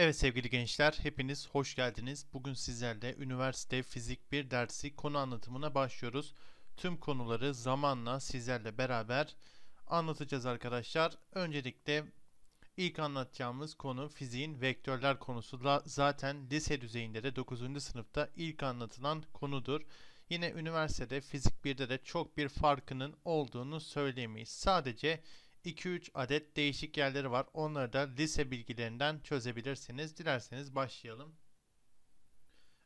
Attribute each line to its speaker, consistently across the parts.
Speaker 1: Evet sevgili gençler, hepiniz hoş geldiniz. Bugün sizlerle üniversite fizik bir dersi konu anlatımına başlıyoruz. Tüm konuları zamanla sizlerle beraber anlatacağız arkadaşlar. Öncelikle ilk anlatacağımız konu fiziğin vektörler konusu. Zaten lise düzeyinde de 9. sınıfta ilk anlatılan konudur. Yine üniversitede fizik 1'de de çok bir farkının olduğunu söylemeyiz. Sadece 2-3 adet değişik yerleri var. Onları da lise bilgilerinden çözebilirsiniz. Dilerseniz başlayalım.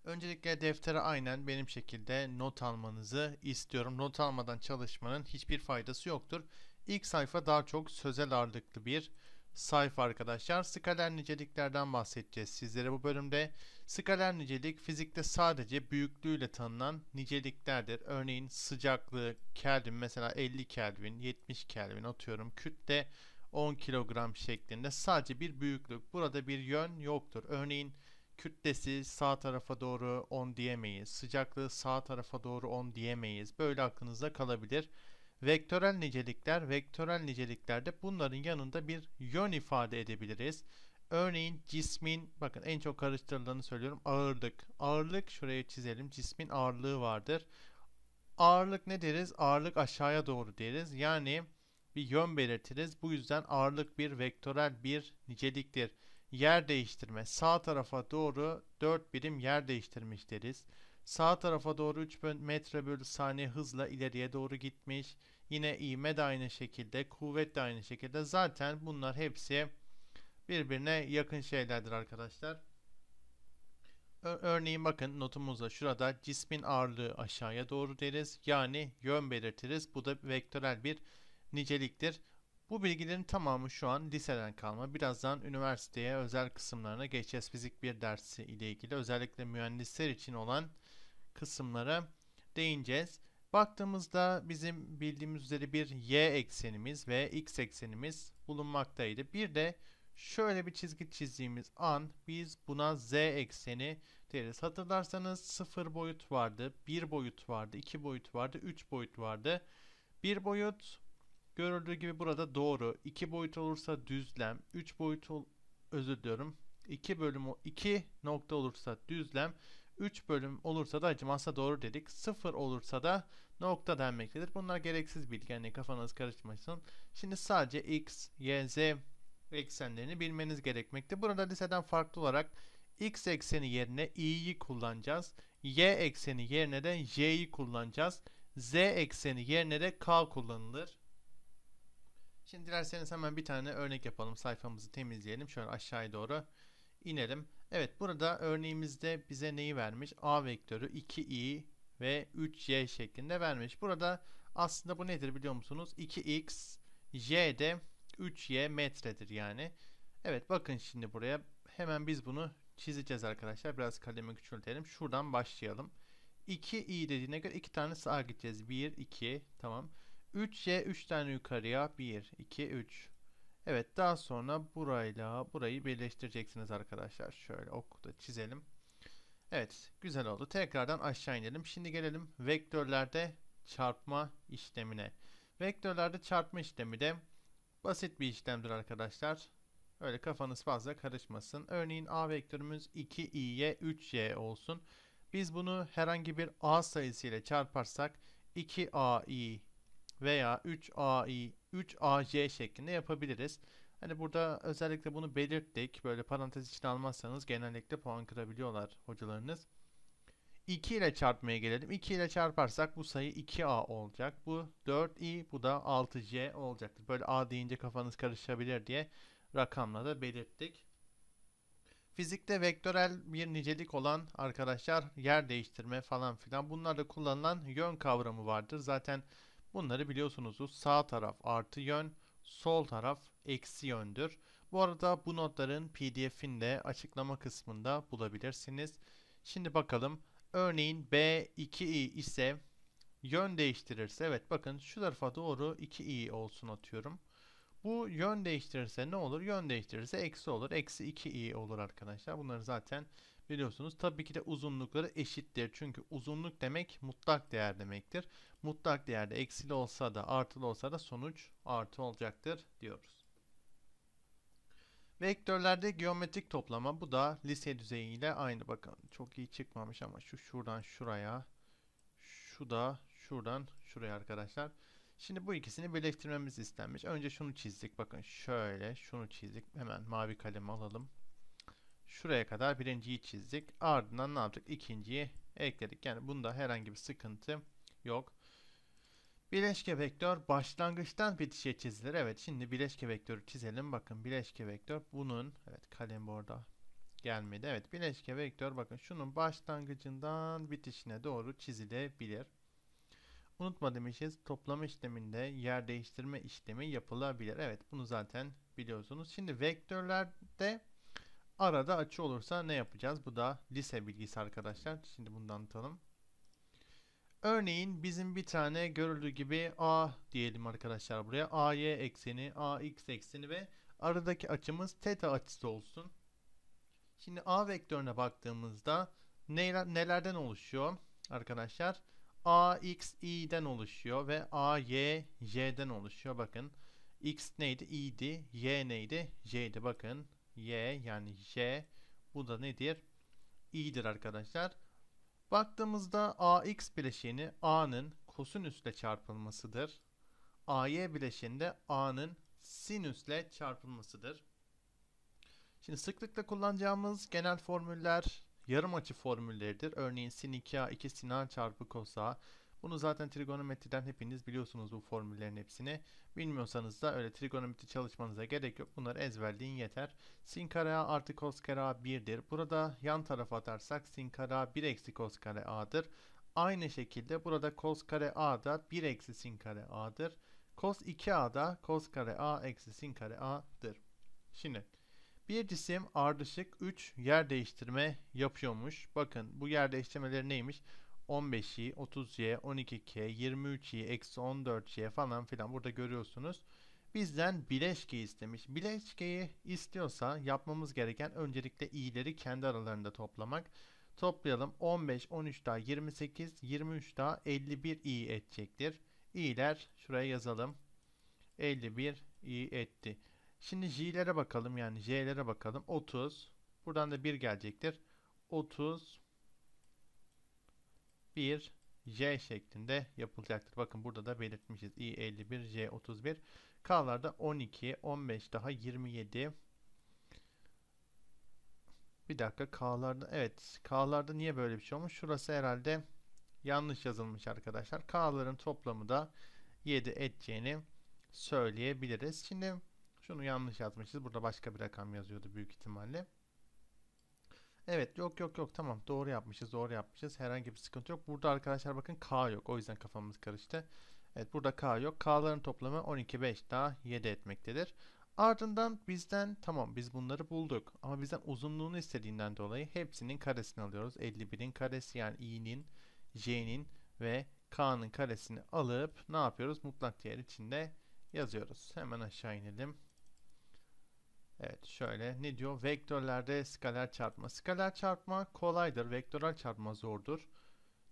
Speaker 1: Öncelikle deftere aynen benim şekilde not almanızı istiyorum. Not almadan çalışmanın hiçbir faydası yoktur. İlk sayfa daha çok sözel ağırlıklı bir sayfa arkadaşlar. Skaler niceliklerden bahsedeceğiz sizlere bu bölümde. Skaler nicelik fizikte sadece büyüklüğüyle tanınan niceliklerdir. Örneğin sıcaklığı Kelvin mesela 50 Kelvin, 70 Kelvin atıyorum. Kütle 10 kilogram şeklinde sadece bir büyüklük. Burada bir yön yoktur. Örneğin kütlesi sağ tarafa doğru 10 diyemeyiz. Sıcaklığı sağ tarafa doğru 10 diyemeyiz. Böyle aklınızda kalabilir. Vektörel nicelikler, vektörel niceliklerde bunların yanında bir yön ifade edebiliriz. Örneğin cismin, bakın en çok karıştırılanı söylüyorum, ağırlık. Ağırlık, şuraya çizelim, cismin ağırlığı vardır. Ağırlık ne deriz? Ağırlık aşağıya doğru deriz. Yani bir yön belirtiriz. Bu yüzden ağırlık bir vektörel bir niceliktir. Yer değiştirme. Sağ tarafa doğru 4 birim yer değiştirmiş deriz. Sağ tarafa doğru 3 metre bölü saniye hızla ileriye doğru gitmiş. Yine iğme de aynı şekilde, kuvvet de aynı şekilde. Zaten bunlar hepsi birbirine yakın şeylerdir arkadaşlar. örneğin bakın notumuzda şurada cismin ağırlığı aşağıya doğru deriz. Yani yön belirtiriz. Bu da vektörel bir niceliktir. Bu bilgilerin tamamı şu an liseden kalma. Birazdan üniversiteye özel kısımlarına geçeceğiz. Fizik bir dersi ile ilgili özellikle mühendisler için olan kısımlara değineceğiz. Baktığımızda bizim bildiğimiz üzere bir y eksenimiz ve x eksenimiz bulunmaktaydı. Bir de şöyle bir çizgi çizdiğimiz an biz buna z ekseni deriz. Hatırlarsanız 0 boyut vardı, 1 boyut vardı, 2 boyut vardı, 3 boyut vardı. 1 boyut görüldüğü gibi burada doğru. 2 boyut olursa düzlem, 3 boyut ol özür diliyorum. 2 bölümü 2 nokta olursa düzlem, 3 bölüm olursa da hacim doğru dedik. 0 olursa da nokta denmektedir. Bunlar gereksiz bilgi. Yani kafanız karışmasın. Şimdi sadece x, y, z eksenlerini bilmeniz gerekmekte. Burada liseden farklı olarak x ekseni yerine i'yi kullanacağız. y ekseni yerine de j'yi kullanacağız. z ekseni yerine de k kullanılır. Şimdi dilerseniz hemen bir tane örnek yapalım. Sayfamızı temizleyelim. Şöyle aşağıya doğru inelim. Evet burada örneğimizde bize neyi vermiş? A vektörü 2i ve 3j şeklinde vermiş. Burada aslında bu nedir biliyor musunuz? 2x, j de 3y metredir yani. Evet bakın şimdi buraya hemen biz bunu çizeceğiz arkadaşlar. Biraz kalemi küçültelim. Şuradan başlayalım. 2i dediğine göre 2 tane sağa gideceğiz. 1, 2 tamam. 3y 3 tane yukarıya. 1, 2, 3. Evet daha sonra burayla burayı birleştireceksiniz arkadaşlar. Şöyle ok da çizelim. Evet güzel oldu. Tekrardan aşağı inelim. Şimdi gelelim vektörlerde çarpma işlemine. Vektörlerde çarpma işlemi de basit bir işlemdir arkadaşlar. Öyle kafanız fazla karışmasın. Örneğin a vektörümüz 2i'ye 3y olsun. Biz bunu herhangi bir a sayısı ile çarparsak 2ai veya 3AI, 3AJ şeklinde yapabiliriz. Hani burada özellikle bunu belirttik. Böyle parantez içine almazsanız genellikle puan kırabiliyorlar hocalarınız. 2 ile çarpmaya gelelim. 2 ile çarparsak bu sayı 2A olacak. Bu 4i, bu da 6c olacaktır. Böyle a deyince kafanız karışabilir diye rakamla da belirttik. Fizikte vektörel bir nicelik olan arkadaşlar yer değiştirme falan filan bunlarda kullanılan yön kavramı vardır. Zaten Bunları biliyorsunuz sağ taraf artı yön, sol taraf eksi yöndür. Bu arada bu notların pdf'ini de açıklama kısmında bulabilirsiniz. Şimdi bakalım örneğin B2i ise yön değiştirirse evet bakın şu tarafa doğru 2i olsun atıyorum. Bu yön değiştirirse ne olur? Yön değiştirirse eksi olur. Eksi 2i olur arkadaşlar. Bunları zaten biliyorsunuz. Tabii ki de uzunlukları eşittir. Çünkü uzunluk demek mutlak değer demektir. Mutlak değerde eksili olsa da artılı olsa da sonuç artı olacaktır diyoruz. Vektörlerde geometrik toplama bu da lise düzeyiyle aynı bakın. Çok iyi çıkmamış ama şu şuradan şuraya, şu da şuradan şuraya arkadaşlar. Şimdi bu ikisini birleştirmemiz istenmiş. Önce şunu çizdik. Bakın şöyle şunu çizdik. Hemen mavi kalemi alalım. Şuraya kadar birinciyi çizdik. Ardından ne yaptık? İkinciyi ekledik. Yani bunda herhangi bir sıkıntı yok. Bileşke vektör başlangıçtan bitişe çizilir. Evet şimdi bileşke vektörü çizelim. Bakın bileşke vektör bunun evet kalem orada gelmedi. Evet bileşke vektör bakın şunun başlangıcından bitişine doğru çizilebilir. Unutmadığım işiz toplama işleminde yer değiştirme işlemi yapılabilir. Evet bunu zaten biliyorsunuz. Şimdi vektörlerde Arada açı olursa ne yapacağız? Bu da lise bilgisi arkadaşlar. Şimdi bundan tanım. Örneğin bizim bir tane görüldüğü gibi A diyelim arkadaşlar buraya. AY ekseni, AX ekseni ve aradaki açımız teta açısı olsun. Şimdi A vektörüne baktığımızda neler, nelerden oluşuyor arkadaşlar? Ax X, I'den oluşuyor ve ay J'den oluşuyor. Bakın X neydi? I'di. Y neydi? J'di. Bakın Y yani J bu da nedir? i'dir arkadaşlar. Baktığımızda ax bileşeni a'nın kosinüsle çarpılmasıdır. ay bileşeni a'nın sinüsle çarpılmasıdır. Şimdi sıklıkla kullanacağımız genel formüller yarım açı formülleridir. Örneğin sin 2a 2 sin a çarpı A. Bunu zaten trigonometriden hepiniz biliyorsunuz bu formüllerin hepsini. Bilmiyorsanız da öyle trigonometri çalışmanıza gerek yok. Bunları ezberleyin yeter. Sin kare a artı cos kare a 1'dir. Burada yan tarafa atarsak sin kare a 1 eksi cos kare a'dır. Aynı şekilde burada cos kare a da 1 eksi sin kare a'dır. Cos 2a da cos kare a eksi sin kare a'dır. Şimdi bir cisim ardışık 3 yer değiştirme yapıyormuş. Bakın bu yer değiştirmeleri neymiş? 15'i, 30y, 12k, 23i, eksi 14y falan filan burada görüyorsunuz. Bizden bileşke istemiş. Bileşkeyi istiyorsa yapmamız gereken öncelikle i'leri kendi aralarında toplamak. Toplayalım 15, 13 daha 28, 23 daha 51 i edecektir. i'ler şuraya yazalım. 51 i etti. Şimdi j'lere bakalım yani j'lere bakalım. 30 buradan da 1 gelecektir. 30 bir J şeklinde yapılacaktır. Bakın burada da belirtmişiz. I51, J31. K'larda 12, 15 daha 27. Bir dakika K'larda evet K'larda niye böyle bir şey olmuş? Şurası herhalde yanlış yazılmış arkadaşlar. K'ların toplamı da 7 edeceğini söyleyebiliriz. Şimdi şunu yanlış yazmışız. Burada başka bir rakam yazıyordu büyük ihtimalle. Evet yok yok yok tamam doğru yapmışız doğru yapmışız herhangi bir sıkıntı yok. Burada arkadaşlar bakın K yok o yüzden kafamız karıştı. Evet burada K yok. K'ların toplamı 12 5 daha 7 etmektedir. Ardından bizden tamam biz bunları bulduk ama bizden uzunluğunu istediğinden dolayı hepsinin karesini alıyoruz. 51'in karesi yani i'nin, j'nin ve k'nın karesini alıp ne yapıyoruz? Mutlak değer içinde yazıyoruz. Hemen aşağı inelim. Evet şöyle ne diyor? Vektörlerde skaler çarpma. Skaler çarpma kolaydır. Vektörel çarpma zordur.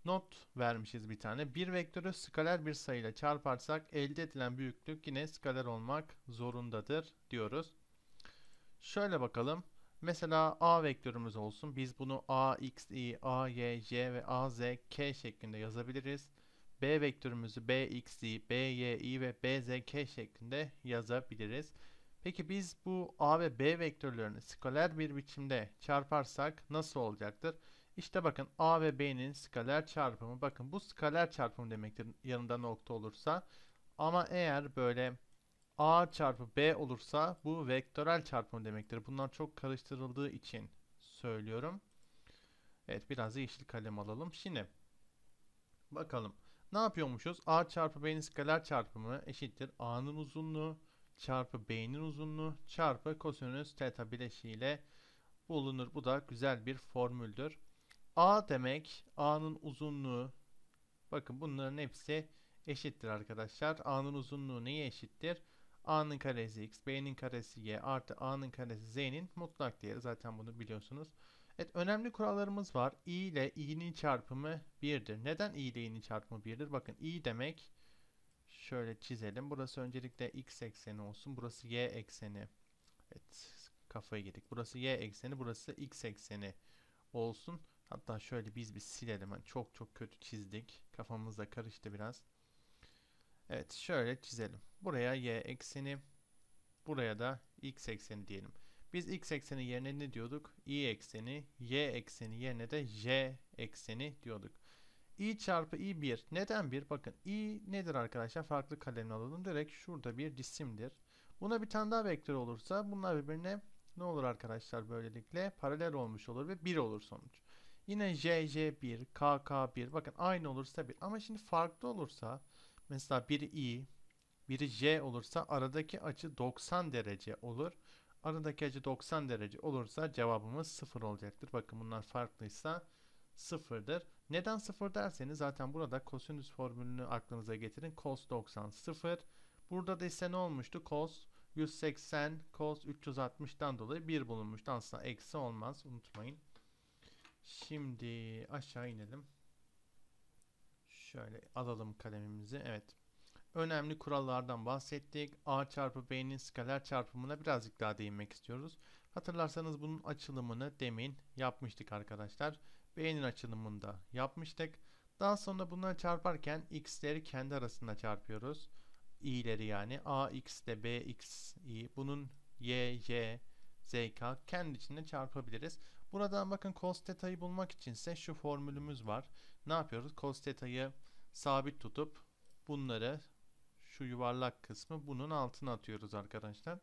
Speaker 1: Not vermişiz bir tane. Bir vektörü skaler bir sayıyla çarparsak elde edilen büyüklük yine skaler olmak zorundadır diyoruz. Şöyle bakalım. Mesela A vektörümüz olsun. Biz bunu A, X, Y, A, Y, J ve A, Z, K şeklinde yazabiliriz. B vektörümüzü B, X, Y, B, Y, I ve B, Z, K şeklinde yazabiliriz. Peki biz bu A ve B vektörlerini skaler bir biçimde çarparsak nasıl olacaktır? İşte bakın A ve B'nin skaler çarpımı. Bakın bu skaler çarpımı demektir yanında nokta olursa. Ama eğer böyle A çarpı B olursa bu vektörel çarpımı demektir. Bunlar çok karıştırıldığı için söylüyorum. Evet biraz yeşil kalem alalım. Şimdi bakalım ne yapıyormuşuz? A çarpı B'nin skaler çarpımı eşittir A'nın uzunluğu çarpı beynin uzunluğu çarpı kosinüs teta bileşiğiyle bulunur. Bu da güzel bir formüldür. A demek A'nın uzunluğu bakın bunların hepsi eşittir arkadaşlar. A'nın uzunluğu neye eşittir? A'nın karesi X, B'nin karesi Y artı A'nın karesi Z'nin mutlak değeri. Zaten bunu biliyorsunuz. Evet önemli kurallarımız var. i ile i'nin çarpımı 1'dir. Neden i ile i'nin çarpımı 1'dir? Bakın i demek şöyle çizelim. Burası öncelikle x ekseni olsun. Burası y ekseni. Evet kafayı yedik. Burası y ekseni. Burası x ekseni olsun. Hatta şöyle biz bir silelim. Yani çok çok kötü çizdik. Kafamızda karıştı biraz. Evet şöyle çizelim. Buraya y ekseni. Buraya da x ekseni diyelim. Biz x ekseni yerine ne diyorduk? y ekseni. Y ekseni yerine de j ekseni diyorduk i çarpı i 1. Neden 1? Bakın i nedir arkadaşlar? Farklı kalemle alalım. Direkt şurada bir cisimdir. Buna bir tane daha vektör olursa bunlar birbirine ne olur arkadaşlar? Böylelikle paralel olmuş olur ve 1 olur sonuç. Yine j jj1, k 1 bakın aynı olursa 1 ama şimdi farklı olursa mesela biri i, biri j olursa aradaki açı 90 derece olur. Aradaki açı 90 derece olursa cevabımız 0 olacaktır. Bakın bunlar farklıysa 0'dır. Neden 0 derseniz zaten burada kosinüs formülünü aklınıza getirin. Cos 90 0. Burada da ise ne olmuştu? Cos 180 cos 360'dan dolayı 1 bulunmuştu. Aslında eksi olmaz unutmayın. Şimdi aşağı inelim. Şöyle alalım kalemimizi. Evet. Önemli kurallardan bahsettik. A çarpı B'nin skaler çarpımına birazcık daha değinmek istiyoruz. Hatırlarsanız bunun açılımını demin yapmıştık arkadaşlar b'nin açılımında yapmıştık. Daha sonra bunları çarparken x'leri kendi arasında çarpıyoruz. i'leri yani a ax ile bx i bunun y y z k kendi içinde çarpabiliriz. Buradan bakın cos teta'yı bulmak için ise şu formülümüz var. Ne yapıyoruz? Cos teta'yı sabit tutup bunları şu yuvarlak kısmı bunun altına atıyoruz arkadaşlar.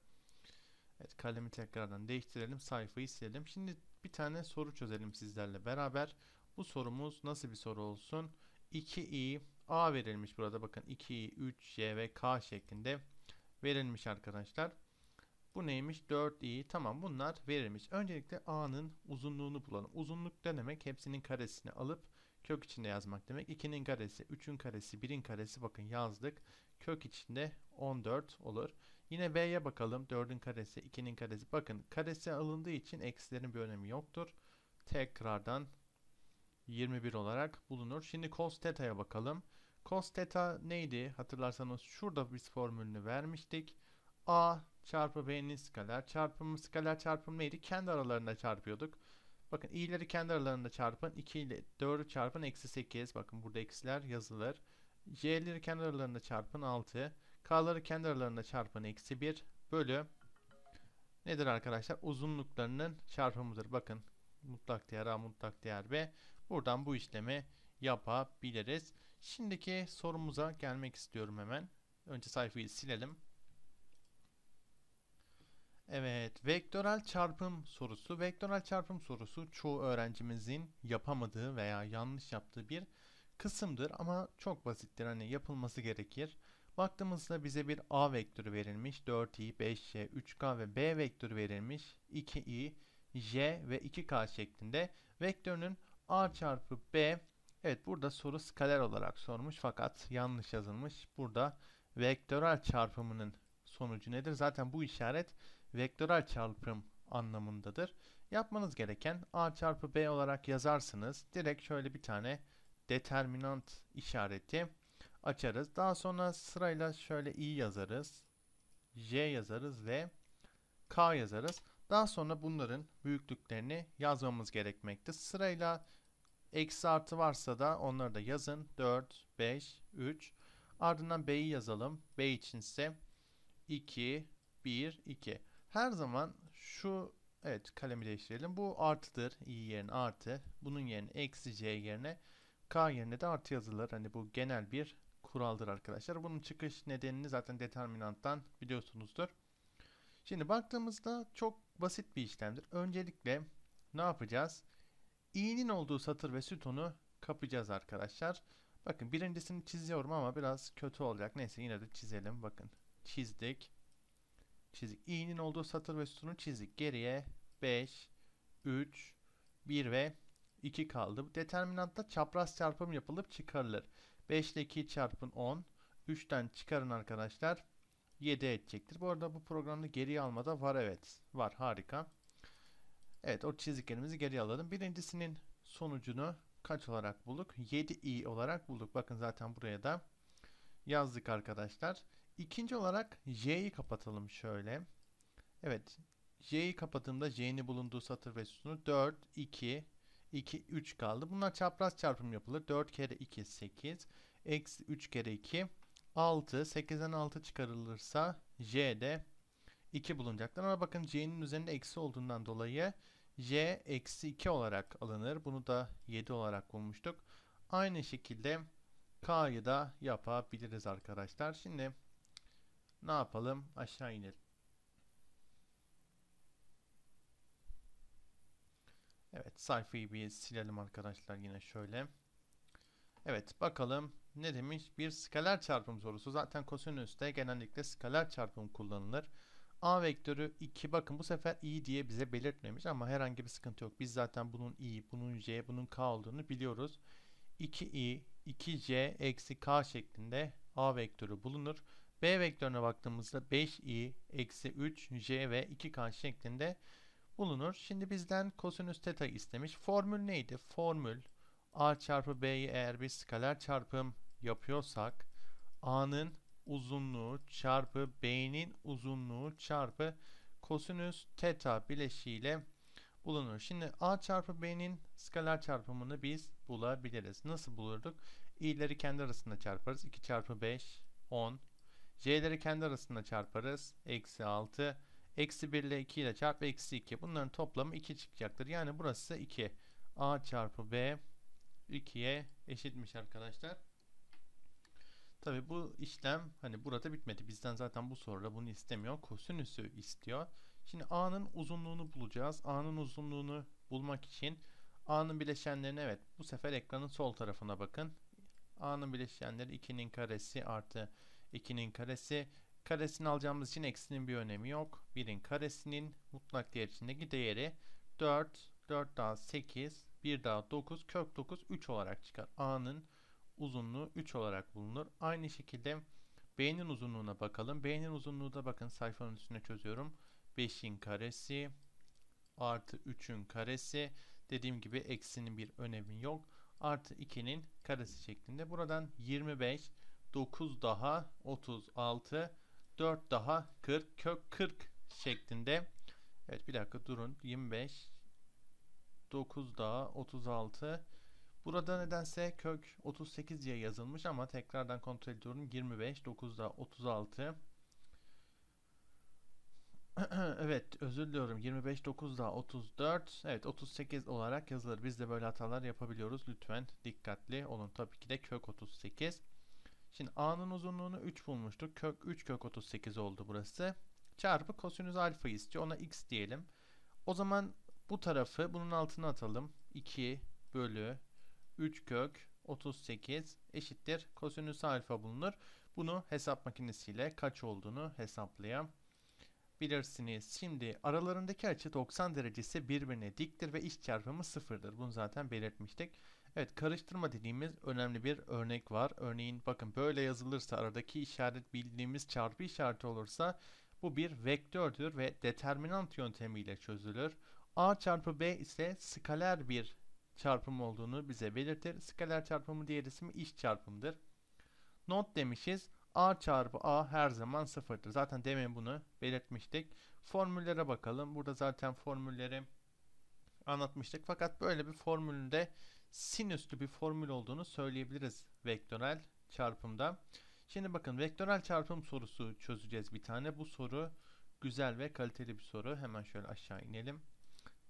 Speaker 1: Evet kalemi tekrardan değiştirelim. Sayfayı silelim. Şimdi bir tane soru çözelim sizlerle beraber. Bu sorumuz nasıl bir soru olsun? 2i a verilmiş burada bakın 2i 3j ve k şeklinde verilmiş arkadaşlar. Bu neymiş? 4i. Tamam bunlar verilmiş. Öncelikle a'nın uzunluğunu bulalım. Uzunluk ne demek? Hepsinin karesini alıp kök içinde yazmak demek. 2'nin karesi, 3'ün karesi, 1'in karesi bakın yazdık. Kök içinde 14 olur. Yine B'ye bakalım. 4'ün karesi, 2'nin karesi. Bakın karesi alındığı için eksilerin bir önemi yoktur. Tekrardan 21 olarak bulunur. Şimdi cos theta'ya bakalım. Cos theta neydi? Hatırlarsanız şurada biz formülünü vermiştik. A çarpı B'nin skaler çarpımı skaler çarpımı neydi? Kendi aralarında çarpıyorduk. Bakın i'leri kendi aralarında çarpın. 2 ile 4'ü çarpın. Eksi 8. Bakın burada eksiler yazılır. J'leri kendi aralarında çarpın. 6. K'ları kendi aralarında çarpan eksi 1 bölü nedir arkadaşlar? Uzunluklarının çarpımıdır. Bakın mutlak değer A mutlak değer B. Buradan bu işlemi yapabiliriz. Şimdiki sorumuza gelmek istiyorum hemen. Önce sayfayı silelim. Evet, vektörel çarpım sorusu. Vektörel çarpım sorusu çoğu öğrencimizin yapamadığı veya yanlış yaptığı bir kısımdır ama çok basittir. Hani yapılması gerekir. Baktığımızda bize bir A vektörü verilmiş. 4i, 5j, 3k ve B vektörü verilmiş. 2i, j ve 2k şeklinde. Vektörünün A çarpı B. Evet burada soru skaler olarak sormuş fakat yanlış yazılmış. Burada vektörel çarpımının sonucu nedir? Zaten bu işaret vektörel çarpım anlamındadır. Yapmanız gereken A çarpı B olarak yazarsınız. Direkt şöyle bir tane determinant işareti açarız. Daha sonra sırayla şöyle i yazarız. j yazarız ve k yazarız. Daha sonra bunların büyüklüklerini yazmamız gerekmekte. Sırayla eksi artı varsa da onları da yazın. 4, 5, 3. Ardından b'yi yazalım. b için ise 2, 1, 2. Her zaman şu evet kalemi değiştirelim. Bu artıdır. i yerine artı. Bunun yerine eksi c yerine k yerine de artı yazılır. Hani bu genel bir kuraldır arkadaşlar. Bunun çıkış nedenini zaten determinanttan biliyorsunuzdur. Şimdi baktığımızda çok basit bir işlemdir. Öncelikle ne yapacağız? i'nin olduğu satır ve sütunu kapacağız arkadaşlar. Bakın birincisini çiziyorum ama biraz kötü olacak. Neyse yine de çizelim. Bakın çizdik. Çizdik. i'nin olduğu satır ve sütunu çizdik. Geriye 5, 3, 1 ve 2 kaldı. Determinantta çapraz çarpım yapılıp çıkarılır. 5 ile 2 çarpın 10. 3'ten çıkarın arkadaşlar. 7 edecektir. Bu arada bu programda geri almada var. Evet var harika. Evet o çizdiklerimizi geri alalım. Birincisinin sonucunu kaç olarak bulduk? 7i olarak bulduk. Bakın zaten buraya da yazdık arkadaşlar. İkinci olarak j'yi kapatalım şöyle. Evet j'yi kapattığımda j'nin bulunduğu satır ve sütunu 4, 2, 2, 3 kaldı. Bunlar çapraz çarpım yapılır. 4 kere 2, 8. Eksi 3 kere 2, 6. 8'den 6 çıkarılırsa J'de 2 bulunacaktır. Ama bakın j'nin üzerinde eksi olduğundan dolayı J eksi 2 olarak alınır. Bunu da 7 olarak bulmuştuk. Aynı şekilde K'yı da yapabiliriz arkadaşlar. Şimdi ne yapalım? Aşağı inelim. Evet sayfayı bir silelim arkadaşlar yine şöyle. Evet bakalım ne demiş? Bir skaler çarpım sorusu. Zaten kosinüste genellikle skaler çarpım kullanılır. A vektörü 2 bakın bu sefer i diye bize belirtmemiş ama herhangi bir sıkıntı yok. Biz zaten bunun i, bunun j, bunun k olduğunu biliyoruz. 2i, 2j eksi k şeklinde a vektörü bulunur. B vektörüne baktığımızda 5i eksi 3j ve 2k şeklinde bulunur. Şimdi bizden kosinüs teta istemiş. Formül neydi? Formül a çarpı b'yi eğer bir skaler çarpım yapıyorsak a'nın uzunluğu çarpı b'nin uzunluğu çarpı kosinüs teta bileşiğiyle bulunur. Şimdi a çarpı b'nin skaler çarpımını biz bulabiliriz. Nasıl bulurduk? i'leri kendi arasında çarparız. 2 çarpı 5 10. j'leri kendi arasında çarparız. Eksi 6 Eksi 1 ile 2 ile çarp eksi 2. Bunların toplamı 2 çıkacaktır. Yani burası 2. A çarpı B 2'ye eşitmiş arkadaşlar. Tabi bu işlem hani burada bitmedi. Bizden zaten bu soruda bunu istemiyor. Kosinüsü istiyor. Şimdi A'nın uzunluğunu bulacağız. A'nın uzunluğunu bulmak için A'nın bileşenlerini evet bu sefer ekranın sol tarafına bakın. A'nın bileşenleri 2'nin karesi artı 2'nin karesi Karesini alacağımız için eksinin bir önemi yok. 1'in karesinin mutlak değer içindeki değeri 4, 4 daha 8, 1 daha 9, kök 9, 3 olarak çıkar. A'nın uzunluğu 3 olarak bulunur. Aynı şekilde B'nin uzunluğuna bakalım. B'nin uzunluğu da bakın sayfanın üstüne çözüyorum. 5'in karesi artı 3'ün karesi. Dediğim gibi eksinin bir önemi yok. Artı 2'nin karesi şeklinde. Buradan 25, 9 daha 36 4 daha 40 kök 40 şeklinde. Evet bir dakika durun. 25 9 daha 36 Burada nedense kök 38 diye yazılmış ama tekrardan kontrol ediyorum. 25 9 daha 36 evet özür diliyorum 25 9 daha 34 evet 38 olarak yazılır biz de böyle hatalar yapabiliyoruz lütfen dikkatli olun tabii ki de kök 38 Şimdi a'nın uzunluğunu 3 bulmuştuk. Kök 3 kök 38 oldu burası. Çarpı kosinüs alfa istiyor. Ona x diyelim. O zaman bu tarafı bunun altına atalım. 2 bölü 3 kök 38 eşittir. Kosinüs alfa bulunur. Bunu hesap makinesiyle kaç olduğunu Bilirsiniz. Şimdi aralarındaki açı 90 derecesi birbirine diktir ve iş çarpımı sıfırdır. Bunu zaten belirtmiştik. Evet karıştırma dediğimiz önemli bir örnek var. Örneğin bakın böyle yazılırsa aradaki işaret bildiğimiz çarpı işareti olursa bu bir vektördür ve determinant yöntemiyle çözülür. A çarpı B ise skaler bir çarpım olduğunu bize belirtir. Skaler çarpımı diğer ismi iş çarpımıdır. Not demişiz. A çarpı A her zaman sıfırdır. Zaten demin bunu belirtmiştik. Formüllere bakalım. Burada zaten formülleri anlatmıştık. Fakat böyle bir formülünde sinüslü bir formül olduğunu söyleyebiliriz vektörel çarpımda. Şimdi bakın vektörel çarpım sorusu çözeceğiz bir tane. Bu soru güzel ve kaliteli bir soru. Hemen şöyle aşağı inelim.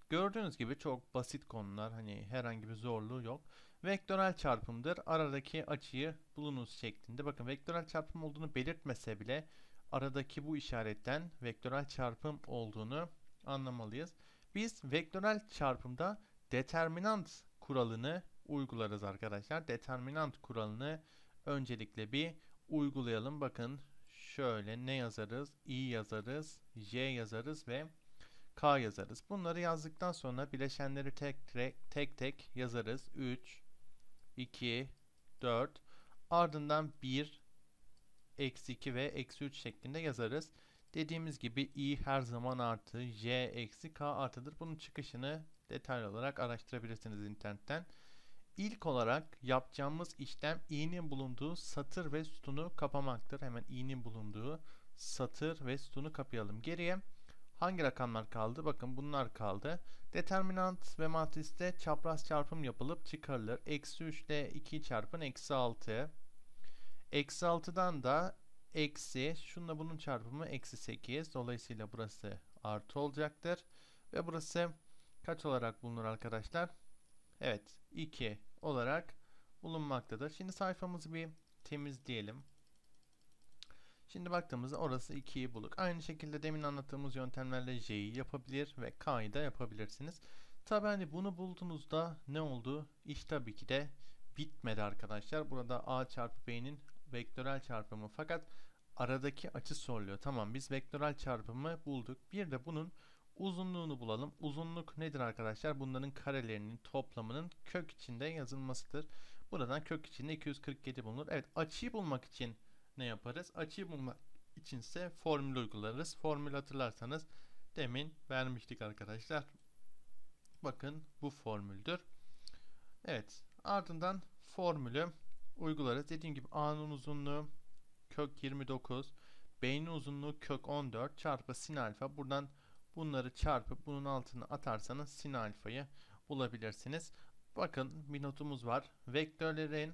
Speaker 1: Gördüğünüz gibi çok basit konular hani herhangi bir zorluğu yok. Vektörel çarpımdır. Aradaki açıyı bulunuz şeklinde. Bakın vektörel çarpım olduğunu belirtmese bile aradaki bu işaretten vektörel çarpım olduğunu anlamalıyız. Biz vektörel çarpımda determinant kuralını uygularız arkadaşlar. Determinant kuralını öncelikle bir uygulayalım. Bakın şöyle ne yazarız? i yazarız, j yazarız ve k yazarız. Bunları yazdıktan sonra bileşenleri tek tek, tek, yazarız. 3, 2, 4 ardından 1, eksi 2 ve eksi 3 şeklinde yazarız. Dediğimiz gibi i her zaman artı, j eksi k artıdır. Bunun çıkışını detaylı olarak araştırabilirsiniz internetten. İlk olarak yapacağımız işlem iğnenin bulunduğu satır ve sütunu kapamaktır. Hemen iğnenin bulunduğu satır ve sütunu kapayalım. Geriye hangi rakamlar kaldı? Bakın bunlar kaldı. Determinant ve matriste çapraz çarpım yapılıp çıkarılır. Eksi 3 ile 2 çarpın eksi 6. Eksi 6'dan da eksi şununla bunun çarpımı eksi 8. Dolayısıyla burası artı olacaktır. Ve burası kaç olarak bulunur arkadaşlar? Evet 2 olarak bulunmaktadır. Şimdi sayfamızı bir temizleyelim. Şimdi baktığımızda orası 2'yi bulduk. Aynı şekilde demin anlattığımız yöntemlerle J'yi yapabilir ve K'yı da yapabilirsiniz. Tabi hani bunu bulduğunuzda ne oldu? İş tabii ki de bitmedi arkadaşlar. Burada A çarpı B'nin vektörel çarpımı fakat aradaki açı soruluyor. Tamam biz vektörel çarpımı bulduk. Bir de bunun uzunluğunu bulalım. Uzunluk nedir arkadaşlar? Bunların karelerinin toplamının kök içinde yazılmasıdır. Buradan kök içinde 247 bulunur. Evet açıyı bulmak için ne yaparız? Açıyı bulmak içinse formül uygularız. Formül hatırlarsanız demin vermiştik arkadaşlar. Bakın bu formüldür. Evet ardından formülü uygularız. Dediğim gibi A'nın uzunluğu kök 29, B'nin uzunluğu kök 14 çarpı sin alfa. Buradan Bunları çarpıp bunun altına atarsanız sin alfayı bulabilirsiniz. Bakın bir notumuz var. Vektörlerin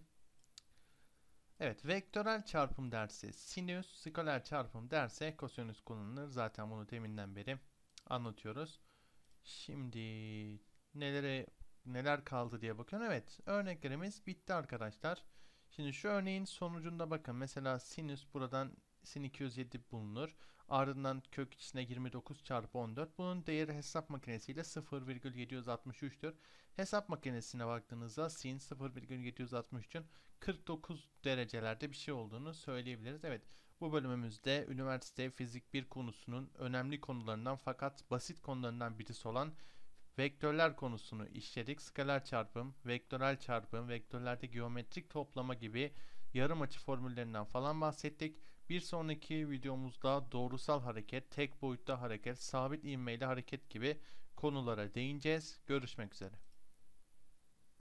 Speaker 1: Evet vektörel çarpım dersi sinüs, skaler çarpım derse kosinüs kullanılır. Zaten bunu deminden beri anlatıyoruz. Şimdi nelere neler kaldı diye bakıyorum. Evet örneklerimiz bitti arkadaşlar. Şimdi şu örneğin sonucunda bakın mesela sinüs buradan sin 207 bulunur. Ardından kök içine 29 çarpı 14. Bunun değeri hesap makinesiyle 0,763'tür. Hesap makinesine baktığınızda sin 0,763'ün 49 derecelerde bir şey olduğunu söyleyebiliriz. Evet bu bölümümüzde üniversite fizik bir konusunun önemli konularından fakat basit konularından birisi olan vektörler konusunu işledik. Skaler çarpım, vektörel çarpım, vektörlerde geometrik toplama gibi yarım açı formüllerinden falan bahsettik. Bir sonraki videomuzda doğrusal hareket, tek boyutta hareket, sabit ivmeyle hareket gibi konulara değineceğiz. Görüşmek üzere.